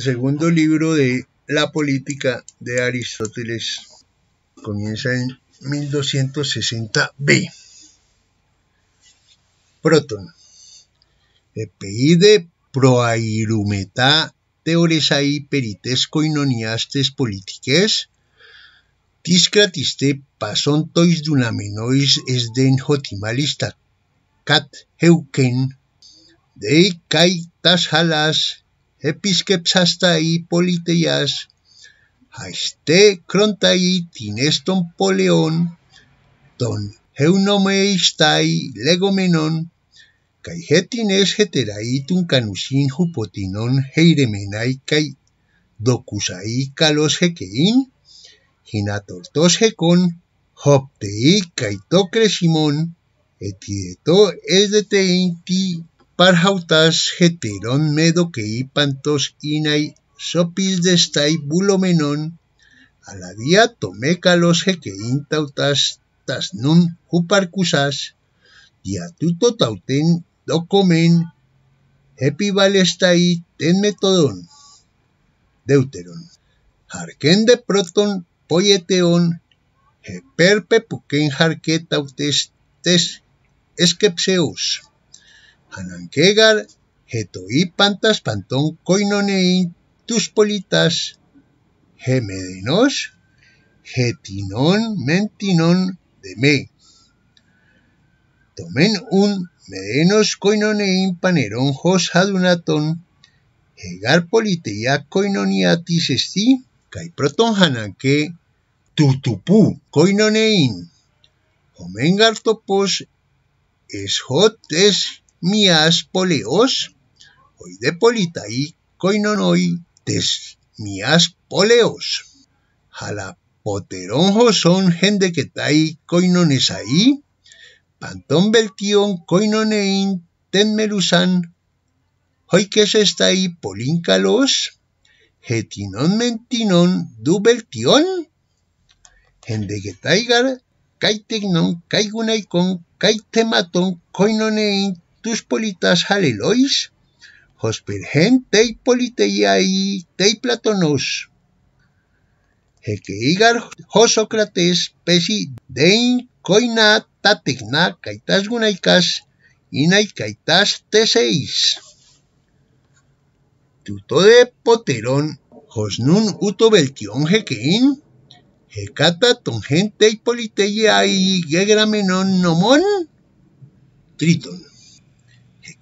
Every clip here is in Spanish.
segundo libro de La política de Aristóteles comienza en 1260b. Proton Epeide proairumeta teoresai perites coinoniastes politiques, tiscratiste pasontois dunamenois den hotimalista cat heuken, dei caitas halas episkepsastai politeias, haiste krontai tineston poleon, ton eunomeistai legomenon, kai hetines heterai tun kanusin hupotinon heiremenai kai dokusai kalos hekein, hinatortos hekon, hoptei kai tokresimon, etieto de parjautas medo que pantos inai sopis destai bulomenon alavía tomécalos tas tautas nun juparcusas diatuto tauten docomen epivalestai ten metodón deuteron jarquén de proton poieteón perpe puquen jarqué Ananquegar, pantas Pantón, Coinonein, politas Gemedenos, Getinón, Mentinón, Deme. Tomen un Medenos coinonein panerón jos hadunatón, hegar politeia coinoniatis esti, kai proton hananke tutupú coinonein. topos topos es hot es mias poleos, hoy de politai coinonoi tes mias poleos. Jalapoteronjo son ...coinones ahí... pantón beltion coinonein tenmelusan, hoy que se está ahí políncalos, getinon mentinon du beltion, gendequetaigar, kon kaitematon matón coinonein tus politas halelois, hospergen tei politeiai tei platonos. Jeque igar Sócrates pesi dein coina tatigna kaitas gunaikas inai caitas teseis. Tuto de poterón hosnun uto belkion jequein, ton gente y politeiai gegramenon nomon, Triton.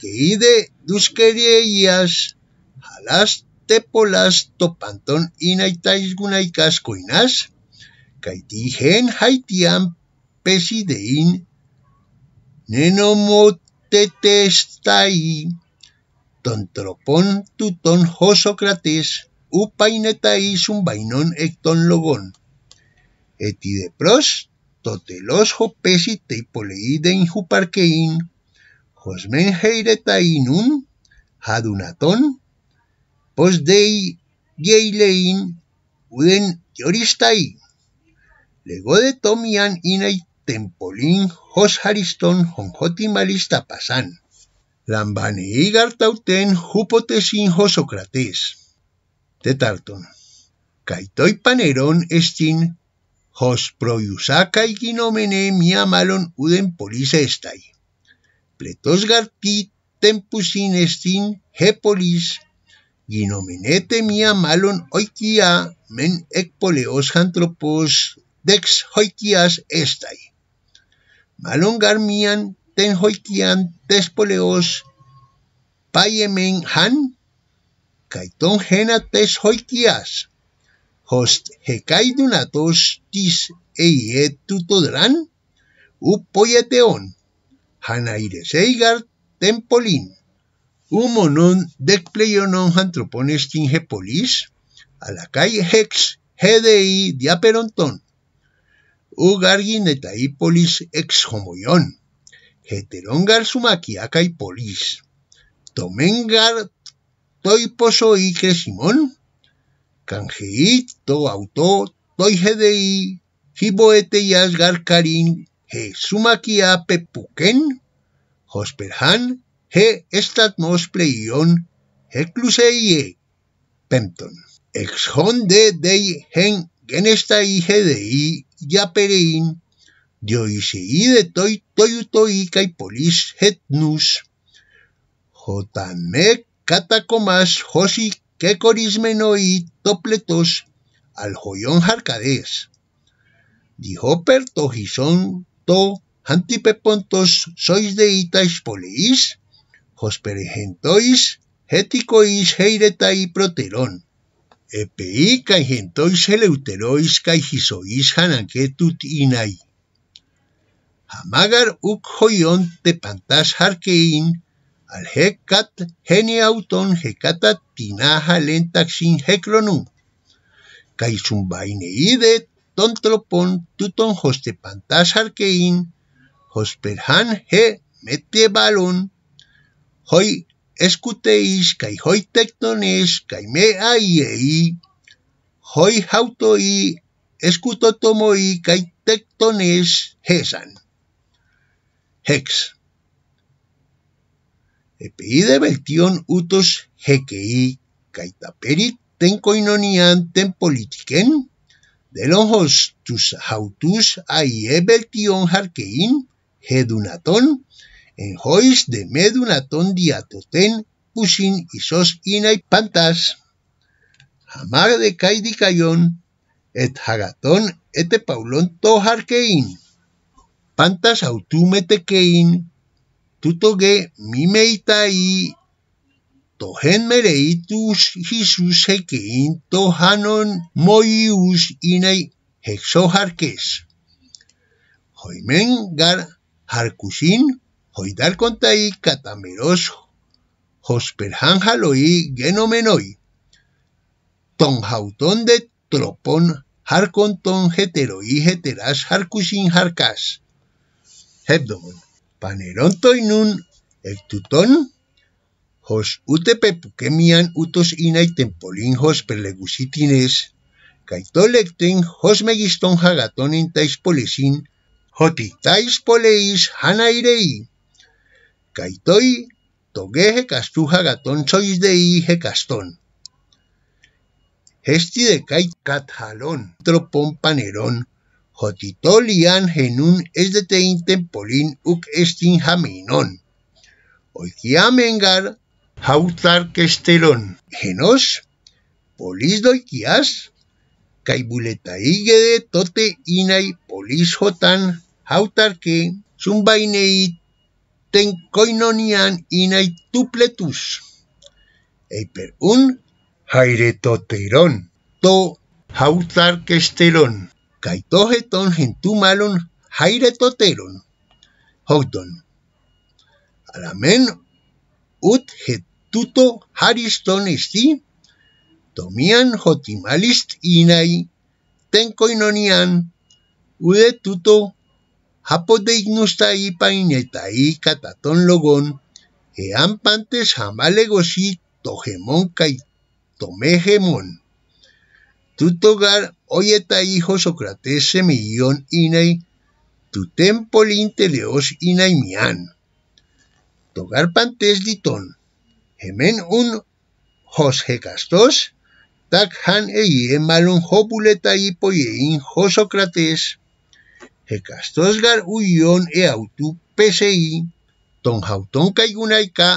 και είδε τους Κεριείας, χαλάς πολλάς το παντών είναι τάις γουναϊκάς κοϊνάς, καί τύχεν χαϊτιάν πέσει δεήν, νενομοτέτε σταί, τόν τροπών του των ού ούπα τα ταΐσουν βαϊνών εκ των λογών. Ετι δε προς, το τελός χω πέσι τε υπολεΐ δεν πάρκεϊν Josmen heireta inun hadunaton pos dei geilein uden joristai lego de tomian inai tempolin jos hariston honjoti malista pasan lambane igartauten jupotesin josokrates tetarton kaitoi paneron estin jos proiusakai ginomene miamalon uden Polisestai. Pletos garti tempus inestin hepolis, ginomenete mia malon oikia men ekpoleos antropos dex hoikias estai. Malon garmian ten hoikian tespoleos paiemen han, kaiton gena tes hoikias, host dunatos tis eie tutodran, u poieteon hanaire seigar tempolín. umonon antropones tinge polis a la calle hex, GDI diaperonton Ugargin eta polis ex gar Heterongar sumaquiaca polis. Tomengar toy y cresimón. simón to auto toi GDI. hiboete y karin. Pepuken, hosperhan, He estatmos pleion, cluseie, Pempton. Exjon de dei gen genesta hije dei yaperein, Dioisei de toy toyutoi kai polis hetnus, Jotame catacomas josi kekorismenoi topletos al joyon jarcades. Dijo gison... Antipe pontos sois de polis, hos peregentois, heticois heiretai proteron. Epei kai gentois eleuterois kai hisois hanaketut inai. Hamagar uk hoion te pantas harkein, al hecat geni tinaja lentaxin hecronum. Kai sumbaine tontropon tuton pantas arkein, hosperhan he mete balón, hoy escuteis kai hoy tectones, kai me hoy hautoi escutotomoi kai Tectones hesan. Hex. pide beltion utos hekei, kaitaperi ten koinonian ten politiken, de ojos tus hautus aiebeltion harkein, hedunaton, en hois de medunaton diatoten, pusin isos inai pantas. Hamar de caidicayon, et et ete to harkein, Pantas kein, tutoge y to hen mereitus Jesus hekin to moius inai hexo harkes. Hoimen gar harkusin hoidar kontai katameros hosper hanjaloi genomenoi. Ton hauton de tropon harkonton heteroi heteras harkusin harkas. Hebdomen. Paneron toinun, ektuton, Jos utepepukemian utos inay tempolin jos perlegusitines, caitolecten jos megiston tais taispolesin, joti poleis hanairei. Kaitoi, togeje castú hagaton sois de ije castón. Hesti de cait tropon tropon panerón, jotitolian genun es de tempolin uk estin jaminón. mengar hautarkesteron genos, polisdoikias, de tote inai polisjotan hautarke ten tenkoinonian inai tupletus. Eiper un toteron to hautarkesteron tu gentumalon toteron hauton Alamen ut het Tuto Hariston Esti, Tomian hotimalist Inai, Tenkoinonian, Ude Tuto, Hapodeignusta Ipain y Ikataton Logon, Ean Pantes to tojemon Kai Tuto Gar Oieta Hijo Socrates Semillon Inai, Tu Tempolinte Leos Inai Togar Pantes Liton, hemen un hos hekastos, tak han eie emalun hopuleta ipoiein josokrates, hekastos gar uion e autu pesei, ton jauton kaigunaika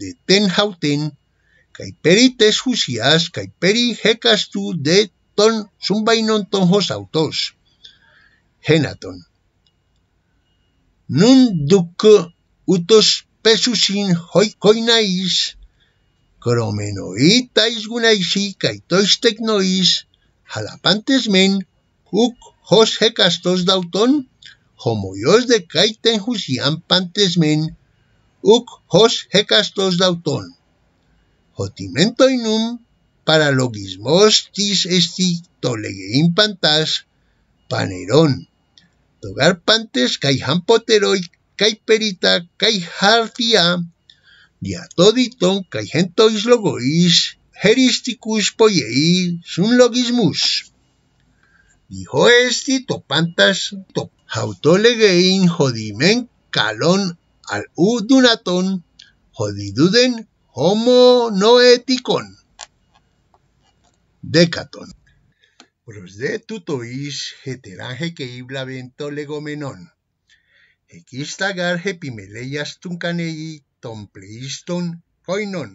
de ten jauten, kai perites husias, kaiperi peri hekastu de ton zumbainon ton joz autos. Henaton. Nun duk utos pesusin hoikoinais, hoikoinais, Cromenoita is gunaisi kaitos teknois halapantes men huk hos hekastos dauton homo ios de kaiten husian pantes men huk hos hekastos dauton. Hotimento inum para logismos tis esti tolege impantas paneron togar pantes kai han poteroi kai perita kai harfia dia toditón caigentois logois heristicus poiei sun logismus. Dijo esti topantas top jautolegein jodimen calón al udunaton jodiduden homo noeticon. Decatón. tutois, heteraje que vento legomenon. Equistagar hepimeleias tuncanei Tom coinón coinon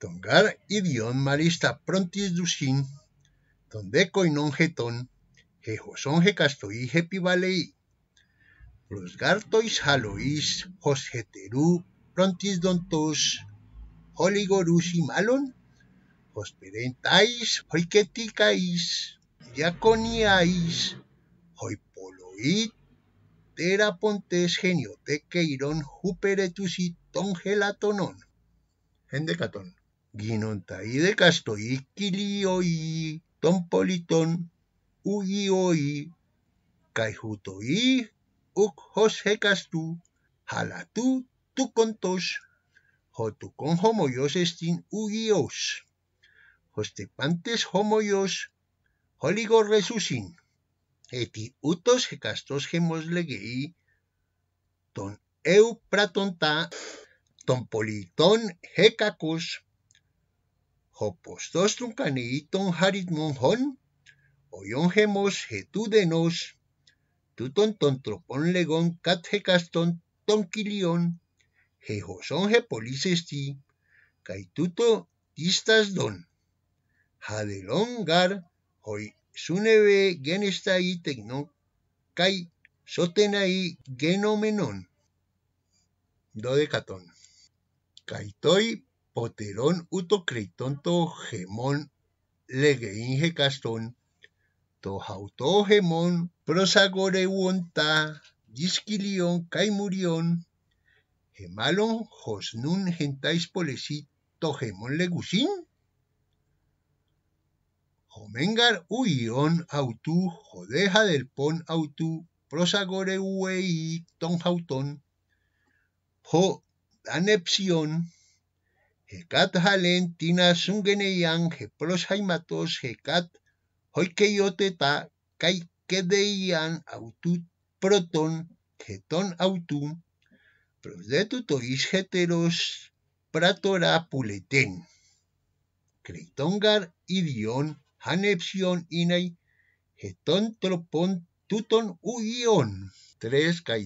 tongar, idion marista, prontis, ducin, Ton de non jetón, he josón, he casto hepi, los gartois, prontis, dontos, Holigorusimalon gurus, malon, jos pereentais, joiqueticas, pontes terapontes genio, de keiron júpere των χελατονών. 11. Γίνοντα η δεκάστοι κυλιοϊ των πολιτών καί καηχουτοϊ ουκ χως χεκαστού χαλατού του κοντός χωτουκόν χωμοιός εστιν ουγιός χωστε πάντες χωμοιός χωλίγο ρεσούσιν, ετι ούτως χεκαστός χεμός λεγεί, τον Eupratonta, Tompoliton, Hecacus, Hopostostrum caneiton haritmon hon, Oyon gemos tudenos. Tuton tropon legon cathecaston ton tonkilion, je gepolicesti, kaituto tistas don. Jadelon gar, hoy suneve genestai tecnon, Kai sotenai genomenon dodecatón. Caitoi, poterón, gemón togemón, inge castón, tojautó gemón, prosagoreuonta, disquilión, caimurión, gemalón, josnun gentais polesit, gemón legusín. Jomengar uión autú, jodeja del pon autú, ton tonjautón, ho anepsion hekat kat halen tina sungene yang haimatos he kat kai kedeian autu proton jeton autu pros pratora puleten kreitongar idion hanepsion inai jeton tropon tuton uion tres kai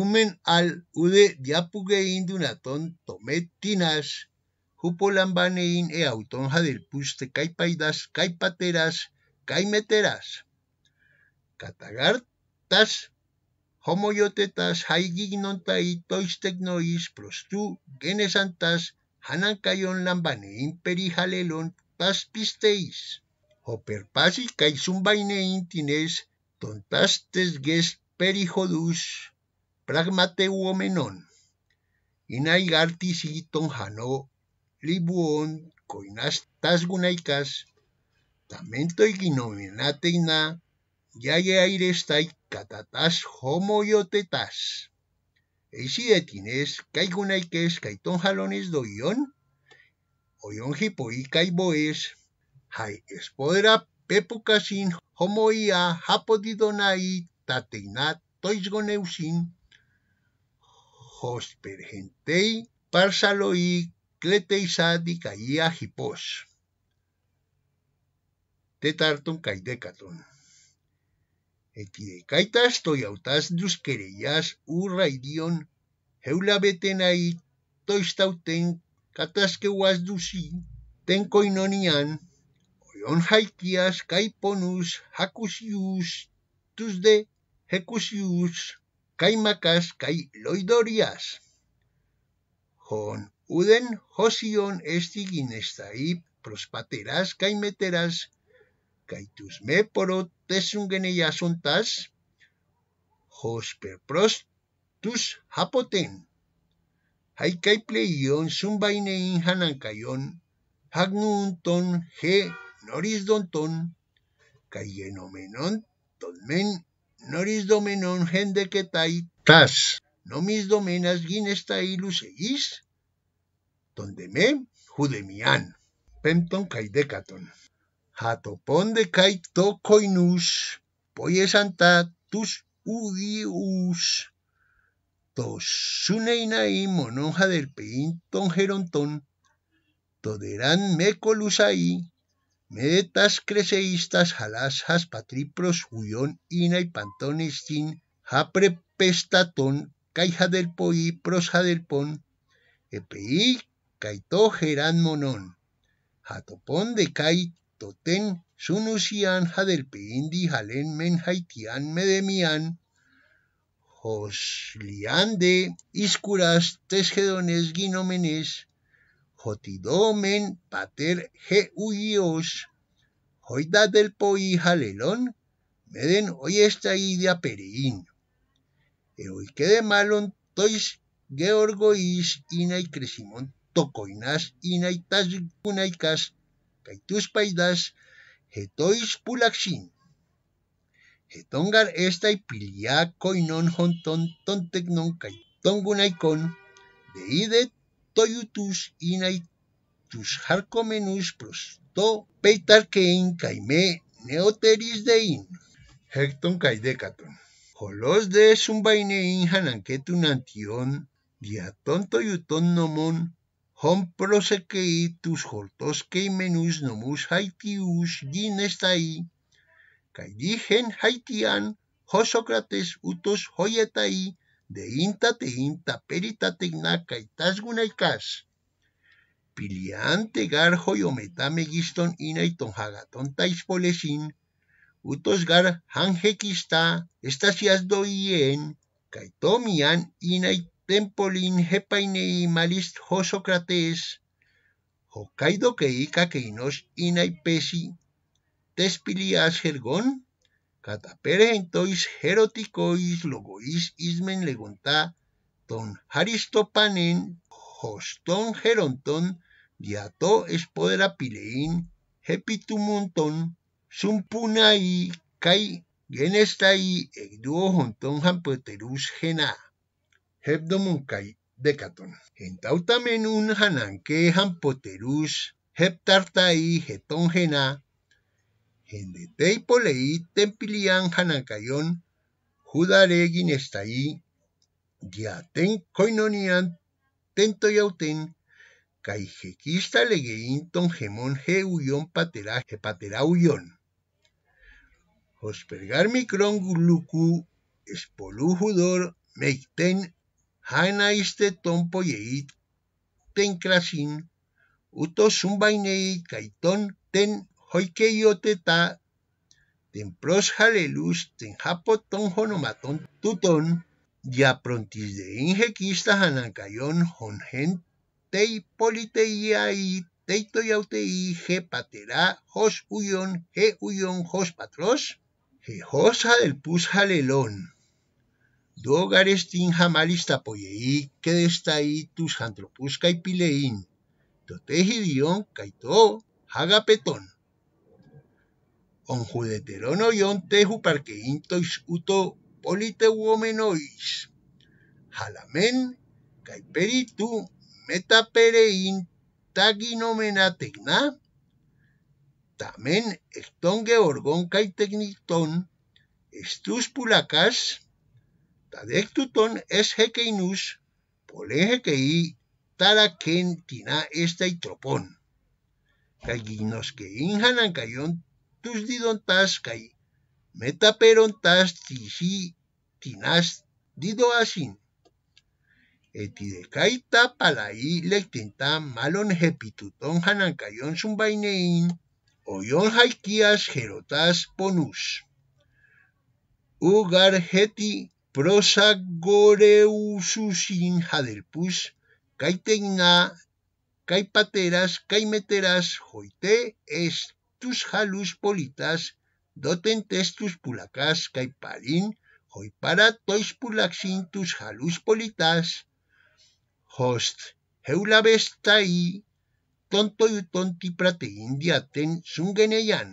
umen al ude diapuge induna ton tome jupo lambanein e auton jadel puste kaipaidas, kaipateras, kaimeteras. Katagartas, homo jotetas, haigignonta itoiz noiz, prostu, genesantas, hanankaion lambanein peri jalelon paspisteiz. Hoper pasi kaizun bainein tinez, tontastez gez peri joduz, Pragmate inaigartis y tonjano, libuón, coinas tasgunaicas, tamento y ina, yaye airestai catatas homoyotetas. Eisidetines, caigunaikes, caitonjalones doion, oion hipoí caiboes, jai espodera pepocasin homoia, hapodidonai tateina toisgoneusin, hos per parsaloi cleteisa dicaia hipos. TETARTUM CAI DECATUM Eti decaitas toi autas duscereias urraidion heula betenai toistauten catasqueuas dusi tenco inonian oion haitias caiponus hacusius tus de hacusius kay makas loidorias. Hon uden hosion estiginestai, y prospateras kaitus caitus kai tus me porot hapoten. Hay kai pleion sumbaine inhanan hagnunton he noris donton kai tonmen noris domenon gendequetaitas, nomis domenas seguís, eis, me judemian, penton kai de kaito coinus tokoinus, poiesanta tus udius, tosuneinaim mononja del pein geronton, toderán Metas creceístas, jalasjas, patripros, huyón, ina y pantones, sin, japre, pestatón, caija del poí, prosa del pon, epeí, caito gerán, monón, de cai, toten, sunusian, del peindi, halen men, Haitian medemian joslián de, iscuras, tesgedones, guinómenes, jotidomen pater geuios, da del poi jalelón, meden hoy esta idea pereín. E hoy de malon tois georgois ina y tocoinas ina y tas caitus paidas, getois pulaxin. Getongar esta y piliá coinon jonton tontecnon de idet. το Ιουτούς είναι τους χαρκομενούς προς το πεϊταρκέιν καημέ νεότερης δεήν. Έκτον δεκατον. Χολός δε και χανανκέτουν αντιών δια τον το Ιουτών νομών χον προσεκεί τους χορτός καημένους νομούς χαϊτιούς γίνεσταΐ. Καηδίχεν χαϊτιάν χωσοκρατές ούτως ει, de inta te inta perita te inaca y y Piliante garjo y ometame guiston ina y tonjagaton tais polesin, utos gar hanje quista, estasias doien, caitomian ina y tempolin jepaine y malist josocrates, Hokkaido que ika que inos inai pesi, tespilias cataperentois geroticois logois ismen legonta ton haristopanen hoston geronton diato espodera pileín hepitumunton sumpunai kai genestai egduo jonton gena hebdomun kai decaton hanan un hananke hampoterus heptartai geton gena Geneteipoleí tempilian hanacayon, judaregin estaí, yauten, coinonian tentoyauten, ton gemon gemon uyon patera paterauyon. Hospergar micron gulucu, espolú judor, meiten, hana iste tompo yeit, ten crasin, uto zumbainei kaiton ten hoikeyoteta, templos halelus, tenjapotón jonomatón tuton ya prontis de injequista hanacayón hongen tei politeía y teito yautei je paterá jos uyón je uyon jos patros, je jos del pus Do garestin jamalista poyeí que destaí tus antropus y totejidión caitó petón on judeteronoion tehu parqueintois uto polite uomenois. Jalamen, caiperitu, metaperein tegna, tamen eston georgón caitecnicton, estus pulacas, tadectuton es jequeinus, tara taraquentina esta y tropón. Caguinos que injanan cayón tus metaperon metaperontas tisi tinas didoasin. Etidecaita palaí lectinta malon jepituton hanancayon zumbainein, oyon ti gerotas ponus. Ugar heti prosagoreususin jadelpus, pateras, caipateras, meteras joite est tus halus politas, doten testus pulacas cae palin, hoi para tois pulaxin tus halus politas. Host, heula besta i, tonto y tonti prate indiaten sungeneyan.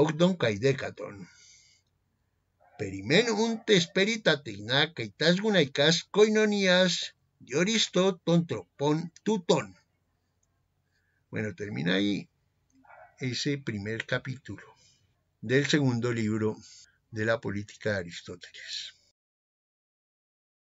Ogdon caidecaton. Perimen un te esperita teina, caitas gunaicas, coinonias, dioristo, tontropon, tuton Bueno, termina ahí ese primer capítulo del segundo libro de la política de Aristóteles.